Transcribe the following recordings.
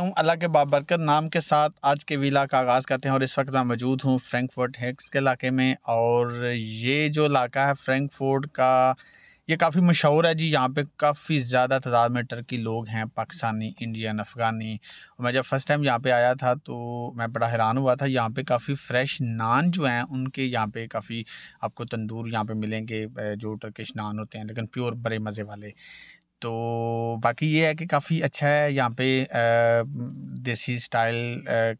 हूँ अल्लाह के बाबरकत नाम के साथ आज के वीला का आगाज़ करते हैं और इस वक्त मैं मौजूद हूँ फ्रैंकफर्ट हेक्स के इलाके में और ये जो इलाका है फ्रैंकफर्ट का ये काफ़ी मशहूर है जी यहाँ पे काफ़ी ज़्यादा तादाद में टर्की लोग हैं पाकिस्तानी इंडियन अफ़गानी मैं जब फ़र्स्ट टाइम यहाँ पे आया था तो मैं बड़ा हैरान हुआ था यहाँ पे काफ़ी फ़्रेश नान जो हैं उनके यहाँ पे काफ़ी आपको तंदूर यहाँ पे मिलेंगे जो टर्किश नान होते हैं लेकिन प्योर बड़े मज़े वाले तो बाकी ये है कि काफ़ी अच्छा है यहाँ पे देसी स्टाइल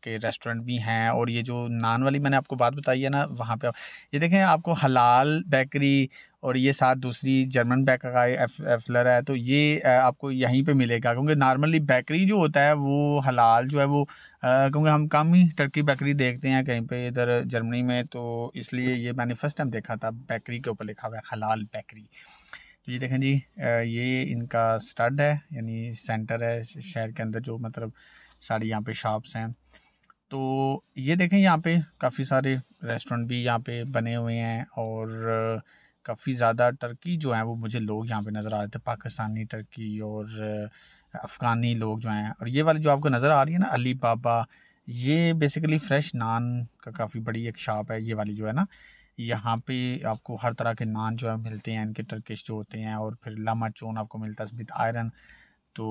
के रेस्टोरेंट भी हैं और ये जो नान वाली मैंने आपको बात बताई है ना वहाँ पे आप ये देखें आपको हलाल बेकरी और ये साथ दूसरी जर्मन बेकर एफलर है तो ये आपको यहीं पे मिलेगा क्योंकि नॉर्मली बेकरी जो होता है वो हलाल जो है वो क्योंकि हम कम ही टर्की बेकरी देखते हैं कहीं पे इधर जर्मनी में तो इसलिए ये मैंने फर्स्ट टाइम देखा था बेकरी के ऊपर लिखा हुआ है हलाल बेकरी तो ये देखें जी ये इनका स्टड है यानी सेंटर है शहर के अंदर जो मतलब सारी यहाँ पे शॉप्स हैं तो ये देखें यहाँ पे काफ़ी सारे रेस्टोरेंट भी यहाँ पे बने हुए हैं और काफ़ी ज़्यादा टर्की जो है वो मुझे लोग यहाँ पे नज़र आ रहे थे पाकिस्तानी टर्की और अफ़गानी लोग जो हैं और ये वाले जो आपको नज़र आ रही है ना अली बाबा ये बेसिकली फ्रेश नान का काफ़ी बड़ी एक शॉप है ये वाली जो है ना यहाँ पे आपको हर तरह के नान जो है मिलते हैं इनके टर्किश जो होते हैं और फिर लामा चोन आपको मिलता है विद आयरन तो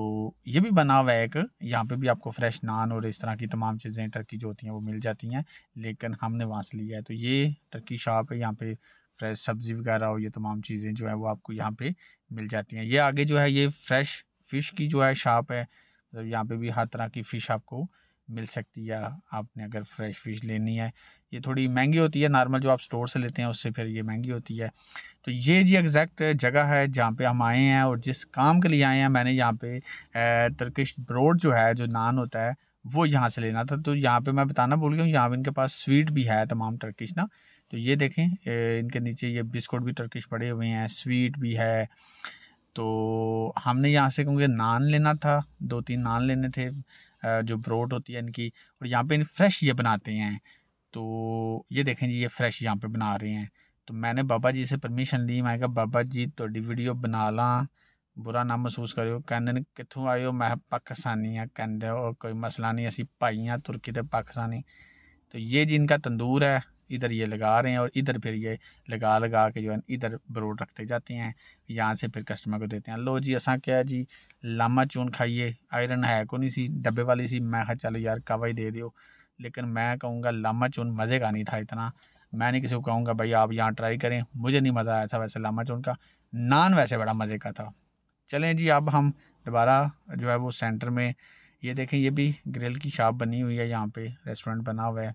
ये भी बना हुआ है एक यहाँ पे भी आपको फ्रेश नान और इस तरह की तमाम चीज़ें टर्की जो होती हैं वो मिल जाती हैं लेकिन हमने वहाँ से लिया है तो ये टर्की शॉप है यहाँ पे फ्रेश सब्ज़ी वगैरह और ये तमाम चीज़ें जो है वो आपको यहाँ पे मिल जाती हैं ये आगे जो है ये फ्रेश फ़िश की जो है शॉप है मतलब यहाँ पे भी हर तरह की फ़िश आपको मिल सकती है आपने अगर फ्रेश फिश लेनी है ये थोड़ी महंगी होती है नॉर्मल जो आप स्टोर से लेते हैं उससे फिर ये महंगी होती है तो ये जी एग्जैक्ट जगह है जहाँ पे हम आए हैं और जिस काम के लिए आए हैं मैंने यहाँ पे तर्किश ब्रोड जो है जो नान होता है वो यहाँ से लेना था तो यहाँ पर मैं बताना भूल गया हूँ यहाँ पे इनके पास स्वीट भी है तमाम टर्किश ना तो ये देखें इनके नीचे ये बिस्कुट भी टर्किश पड़े हुए हैं स्वीट भी है तो हमने यहाँ से क्योंकि नान लेना था दो तीन नान लेने थे जो ब्रोड होती है इनकी और यहाँ पे इन फ्रेश ये बनाते हैं तो ये देखें जी ये फ्रेश यहाँ पे बना रहे हैं तो मैंने बाबा जी से परमिशन ली मैं कहा बाबा जी थोड़ी वीडियो बना ला बुरा ना महसूस करो कहते कितों आए हो मैं पाकिस्तानी हाँ कहते और कोई मसला नहीं असी भाई हाँ तुर्की तो पाकिस्तानी तो ये जी इनका तंदूर है इधर ये लगा रहे हैं और इधर फिर ये लगा लगा के जो है इधर ब्रोड रखते जाते हैं यहाँ से फिर कस्टमर को देते हैं लो जी असा क्या जी लामा चून खाइए आयरन है को नहीं सी डब्बे वाली सी मैं कहा चलो यार कावा दे दो लेकिन मैं कहूँगा लामा चून मज़े का नहीं था इतना मैं नहीं किसी को कहूँगा भाई आप यहाँ ट्राई करें मुझे नहीं मज़ा आया था वैसे लामा चून का नान वैसे बड़ा मज़े का था चलें जी अब हम दोबारा जो है वो सेंटर में ये देखें ये भी ग्रिल की शॉप बनी हुई है यहाँ पे रेस्टोरेंट बना हुआ है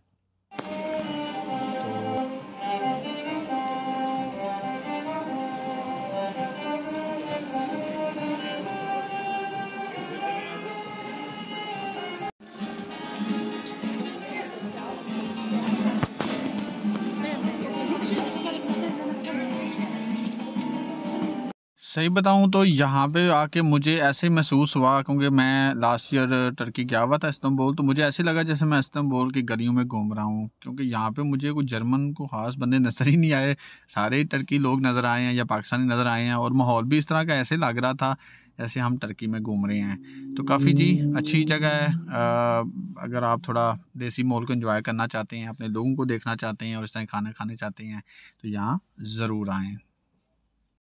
सही बताऊं तो यहाँ पे आके मुझे ऐसे महसूस हुआ क्योंकि मैं लास्ट ईयर टर्की गया हुआ था इस्तांबुल तो मुझे ऐसे लगा जैसे मैं इस्तांबुल की गलियों में घूम रहा हूँ क्योंकि यहाँ पे मुझे कोई जर्मन को खास बंदे नज़र ही नहीं आए सारे ही टर्की लोग नज़र आए हैं या पाकिस्तानी नज़र आए हैं और माहौल भी इस तरह का ऐसे लग रहा था जैसे हम टर्की में घूम रहे हैं तो काफ़ी जी अच्छी जगह है आ, अगर आप थोड़ा देसी माहौल को इन्जॉय करना चाहते हैं अपने लोगों को देखना चाहते हैं और इस तरह खाना खाने चाहते हैं तो यहाँ ज़रूर आएँ